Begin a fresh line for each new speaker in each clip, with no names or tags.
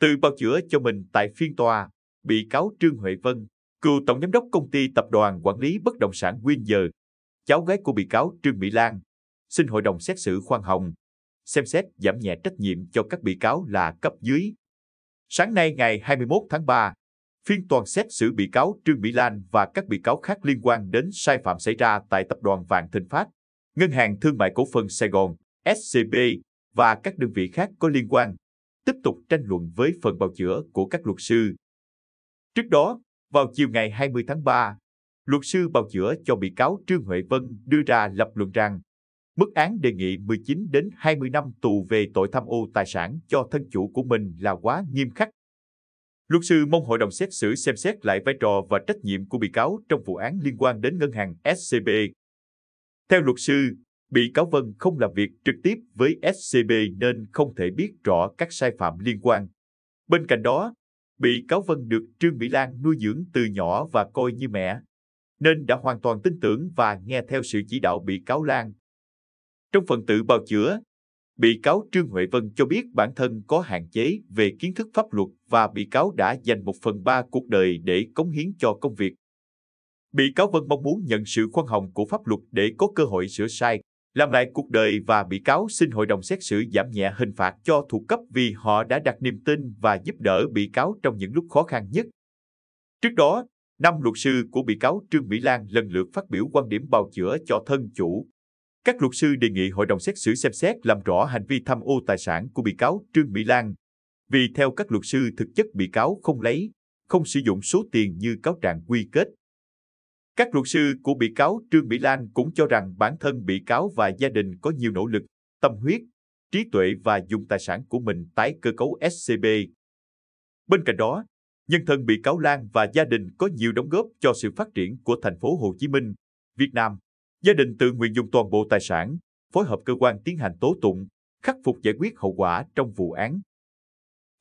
tự bào chữa cho mình tại phiên tòa, bị cáo Trương Huệ Vân, cựu tổng giám đốc công ty tập đoàn quản lý bất động sản Nguyên Giờ, cháu gái của bị cáo Trương Mỹ Lan, xin hội đồng xét xử khoan hồng, xem xét giảm nhẹ trách nhiệm cho các bị cáo là cấp dưới. Sáng nay ngày 21 tháng 3, phiên toàn xét xử bị cáo Trương Mỹ Lan và các bị cáo khác liên quan đến sai phạm xảy ra tại Tập đoàn Vạn Thịnh Phát, Ngân hàng Thương mại Cổ phần Sài Gòn, SCB và các đơn vị khác có liên quan tiếp tục tranh luận với phần bào chữa của các luật sư. Trước đó, vào chiều ngày 20 tháng 3, luật sư bào chữa cho bị cáo Trương Huệ Vân đưa ra lập luận rằng mức án đề nghị 19 đến 20 năm tù về tội tham ô tài sản cho thân chủ của mình là quá nghiêm khắc. Luật sư mong hội đồng xét xử xem xét lại vai trò và trách nhiệm của bị cáo trong vụ án liên quan đến ngân hàng SCB. Theo luật sư, Bị cáo Vân không làm việc trực tiếp với SCB nên không thể biết rõ các sai phạm liên quan. Bên cạnh đó, bị cáo Vân được Trương Mỹ Lan nuôi dưỡng từ nhỏ và coi như mẹ, nên đã hoàn toàn tin tưởng và nghe theo sự chỉ đạo bị cáo Lan. Trong phần tự bào chữa, bị cáo Trương Huệ Vân cho biết bản thân có hạn chế về kiến thức pháp luật và bị cáo đã dành một phần ba cuộc đời để cống hiến cho công việc. Bị cáo Vân mong muốn nhận sự khoan hồng của pháp luật để có cơ hội sửa sai, làm lại cuộc đời và bị cáo xin hội đồng xét xử giảm nhẹ hình phạt cho thuộc cấp vì họ đã đặt niềm tin và giúp đỡ bị cáo trong những lúc khó khăn nhất. Trước đó, năm luật sư của bị cáo Trương Mỹ Lan lần lượt phát biểu quan điểm bào chữa cho thân chủ. Các luật sư đề nghị hội đồng xét xử xem xét làm rõ hành vi tham ô tài sản của bị cáo Trương Mỹ Lan, vì theo các luật sư thực chất bị cáo không lấy, không sử dụng số tiền như cáo trạng quy kết. Các luật sư của bị cáo Trương Mỹ Lan cũng cho rằng bản thân bị cáo và gia đình có nhiều nỗ lực, tâm huyết, trí tuệ và dùng tài sản của mình tái cơ cấu SCB. Bên cạnh đó, nhân thân bị cáo Lan và gia đình có nhiều đóng góp cho sự phát triển của thành phố Hồ Chí Minh, Việt Nam. Gia đình tự nguyện dùng toàn bộ tài sản, phối hợp cơ quan tiến hành tố tụng, khắc phục giải quyết hậu quả trong vụ án.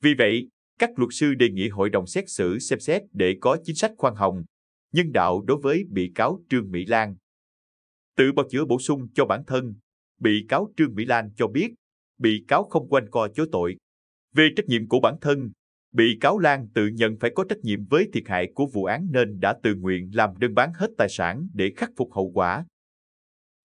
Vì vậy, các luật sư đề nghị hội đồng xét xử xem xét để có chính sách khoan hồng, nhân đạo đối với bị cáo Trương Mỹ Lan. Tự bào chữa bổ sung cho bản thân, bị cáo Trương Mỹ Lan cho biết, bị cáo không quanh co chối tội. Về trách nhiệm của bản thân, bị cáo Lan tự nhận phải có trách nhiệm với thiệt hại của vụ án nên đã tự nguyện làm đơn bán hết tài sản để khắc phục hậu quả.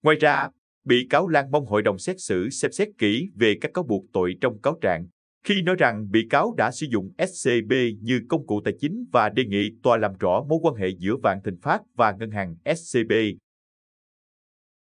Ngoài ra, bị cáo Lan mong hội đồng xét xử xem xét kỹ về các cáo buộc tội trong cáo trạng khi nói rằng bị cáo đã sử dụng SCB như công cụ tài chính và đề nghị tòa làm rõ mối quan hệ giữa Vạn Thịnh Phát và ngân hàng SCB.